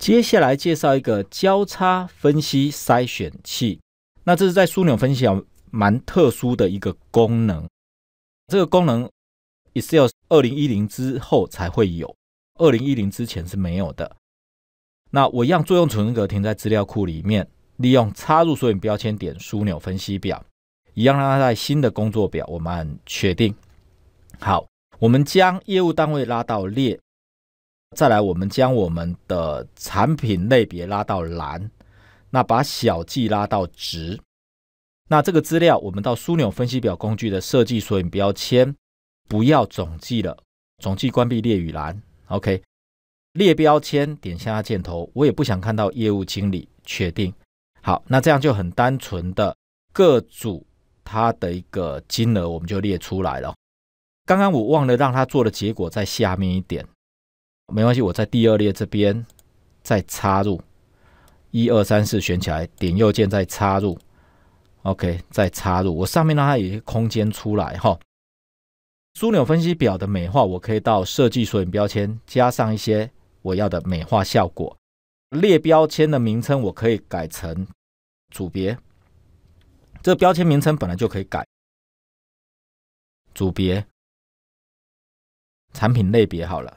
接下来介绍一个交叉分析筛选器，那这是在枢纽分析表蛮特殊的一个功能，这个功能 Excel 二零一零之后才会有，二零一零之前是没有的。那我一样作用存格停在资料库里面，利用插入索引标签点枢纽分析表，一样让它在新的工作表，我们按确定。好，我们将业务单位拉到列。再来，我们将我们的产品类别拉到蓝，那把小计拉到值。那这个资料，我们到枢纽分析表工具的设计，索引标签不要总计了，总计关闭列与栏。OK，列标签点下箭头，我也不想看到业务经理。确定。好，那这样就很单纯的各组它的一个金额，我们就列出来了。刚刚我忘了让它做的结果在下面一点。没关系，我在第二列这边再插入一二三四选起来，点右键再插入，OK，再插入。我上面让它有空间出来哈。枢纽分析表的美化，我可以到设计索引标签加上一些我要的美化效果。列标签的名称我可以改成组别，这标签名称本来就可以改。组别，产品类别好了。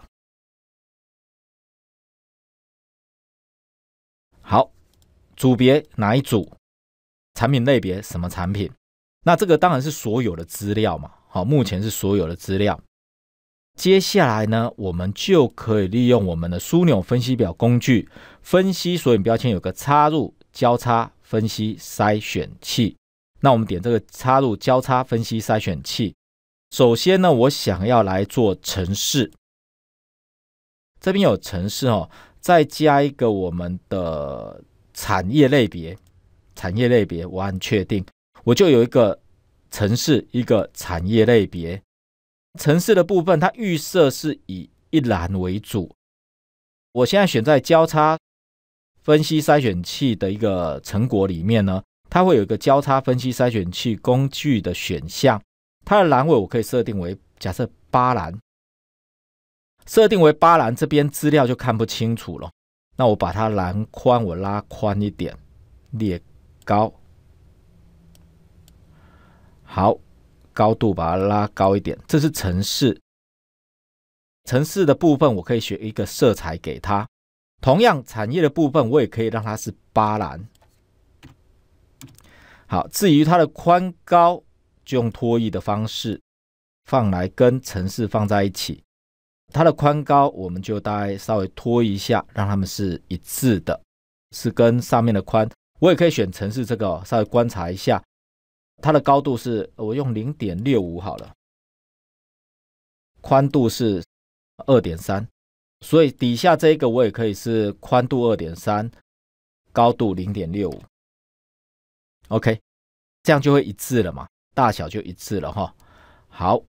组别哪一组？产品类别什么产品？那这个当然是所有的资料嘛。好，目前是所有的资料。接下来呢，我们就可以利用我们的枢纽分析表工具分析。所引标签有个插入交叉分析筛选器。那我们点这个插入交叉分析筛选器。首先呢，我想要来做城市，这边有城市哦。再加一个我们的。产业类别，产业类别，我按确定，我就有一个城市一个产业类别。城市的部分，它预设是以一栏为主。我现在选在交叉分析筛选器的一个成果里面呢，它会有一个交叉分析筛选器工具的选项，它的栏位我可以设定为假设八栏，设定为八栏，这边资料就看不清楚了。那我把它栏宽，我拉宽一点，列高，好，高度把它拉高一点。这是城市，城市的部分我可以选一个色彩给它。同样，产业的部分我也可以让它是巴蓝。好，至于它的宽高，就用拖移的方式放来跟城市放在一起。它的宽高，我们就大概稍微拖一下，让它们是一致的，是跟上面的宽。我也可以选城市这个，稍微观察一下，它的高度是我用零点六五好了，宽度是二点三，所以底下这一个我也可以是宽度二点三，高度零点六五，OK，这样就会一致了嘛，大小就一致了哈。好。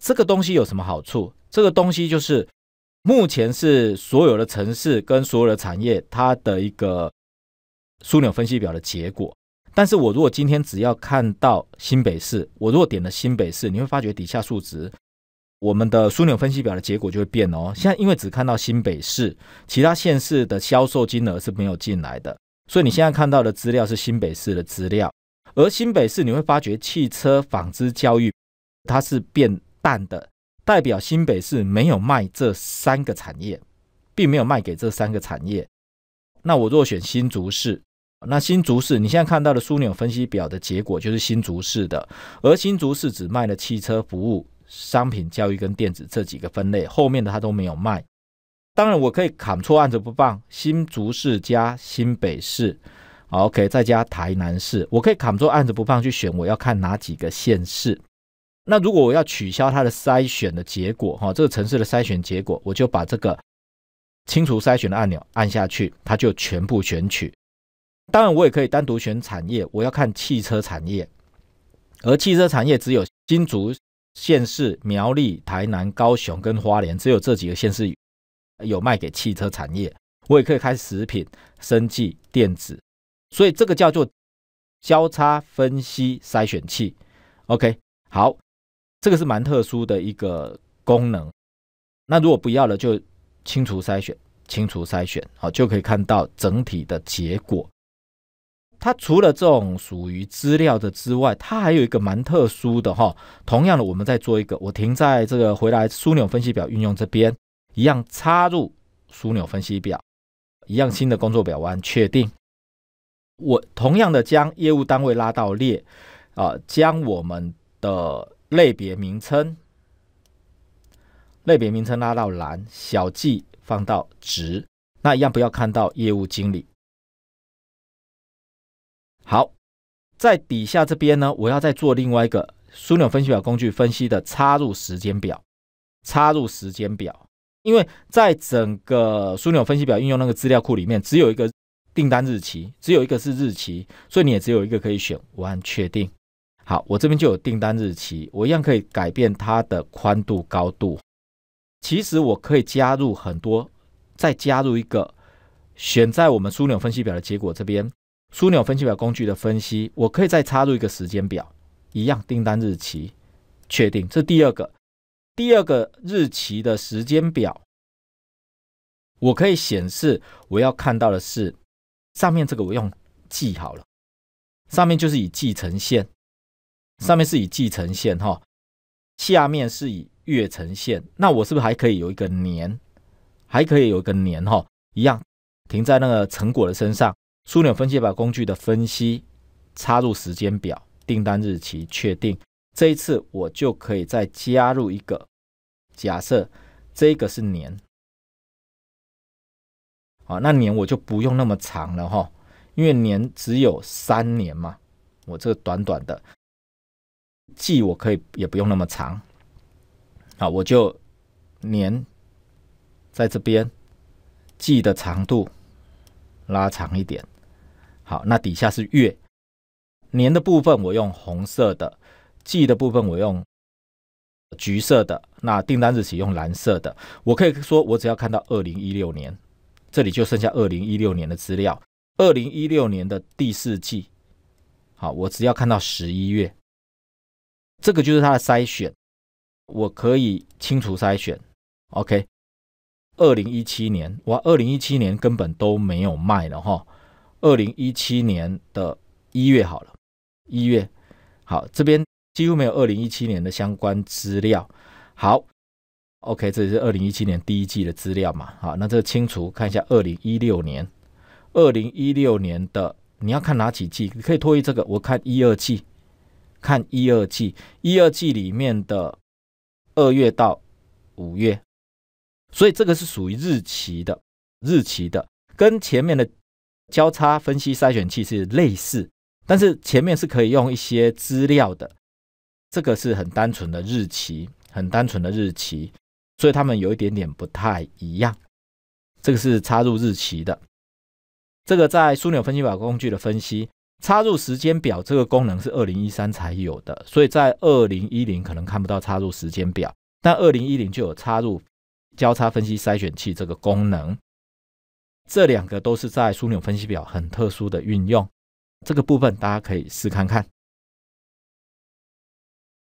这个东西有什么好处？这个东西就是目前是所有的城市跟所有的产业它的一个枢纽分析表的结果。但是我如果今天只要看到新北市，我如果点了新北市，你会发觉底下数值我们的枢纽分析表的结果就会变哦。现在因为只看到新北市，其他县市的销售金额是没有进来的，所以你现在看到的资料是新北市的资料。而新北市你会发觉汽车、纺织、教育，它是变。淡的代表新北市没有卖这三个产业，并没有卖给这三个产业。那我若选新竹市，那新竹市你现在看到的枢纽分析表的结果就是新竹市的，而新竹市只卖了汽车服务、商品、教育跟电子这几个分类，后面的他都没有卖。当然，我可以砍错案子不放，新竹市加新北市，OK，再加台南市，我可以砍错案子不放去选我要看哪几个县市。那如果我要取消它的筛选的结果，哈，这个城市的筛选结果，我就把这个清除筛选的按钮按下去，它就全部选取。当然，我也可以单独选产业，我要看汽车产业，而汽车产业只有新竹、县市、苗栗、台南、高雄跟花莲，只有这几个县市有卖给汽车产业。我也可以开食品、生技、电子，所以这个叫做交叉分析筛选器。OK，好。这个是蛮特殊的一个功能，那如果不要了就清除筛选，清除筛选，好就可以看到整体的结果。它除了这种属于资料的之外，它还有一个蛮特殊的哈。同样的，我们再做一个，我停在这个回来枢纽分析表运用这边，一样插入枢纽分析表，一样新的工作表，完确定。我同样的将业务单位拉到列，啊，将我们的。类别名称，类别名称拉到栏，小计放到值，那一样不要看到业务经理。好，在底下这边呢，我要再做另外一个枢纽分析表工具分析的插入时间表，插入时间表，因为在整个枢纽分析表运用那个资料库里面，只有一个订单日期，只有一个是日期，所以你也只有一个可以选，我按确定。好，我这边就有订单日期，我一样可以改变它的宽度、高度。其实我可以加入很多，再加入一个选在我们枢纽分析表的结果这边，枢纽分析表工具的分析，我可以再插入一个时间表，一样订单日期，确定。这第二个，第二个日期的时间表，我可以显示我要看到的是上面这个，我用记好了，上面就是以继承线。上面是以季呈现哈，下面是以月呈现，那我是不是还可以有一个年，还可以有一个年哈，一样停在那个成果的身上。枢纽分析把工具的分析插入时间表，订单日期确定。这一次我就可以再加入一个假设，这个是年，啊，那年我就不用那么长了哈，因为年只有三年嘛，我这短短的。季我可以也不用那么长，好，我就年在这边，季的长度拉长一点。好，那底下是月，年的部分我用红色的，季的部分我用橘色的，那订单日期用蓝色的。我可以说，我只要看到二零一六年，这里就剩下二零一六年的资料，二零一六年的第四季。好，我只要看到十一月。这个就是它的筛选，我可以清除筛选，OK。二零一七年，哇，二零一七年根本都没有卖了哈。二零一七年的一月好了，一月，好，这边几乎没有二零一七年的相关资料。好，OK，这是二零一七年第一季的资料嘛？好，那这个清除看一下二零一六年，二零一六年的你要看哪几季？可以脱离这个，我看一二季。看一二季，一二季里面的二月到五月，所以这个是属于日期的日期的，跟前面的交叉分析筛选器是类似，但是前面是可以用一些资料的，这个是很单纯的日期，很单纯的日期，所以他们有一点点不太一样。这个是插入日期的，这个在枢纽分析表工具的分析。插入时间表这个功能是二零一三才有的，所以在二零一零可能看不到插入时间表，但二零一零就有插入交叉分析筛选器这个功能。这两个都是在枢纽分析表很特殊的运用，这个部分大家可以试看看。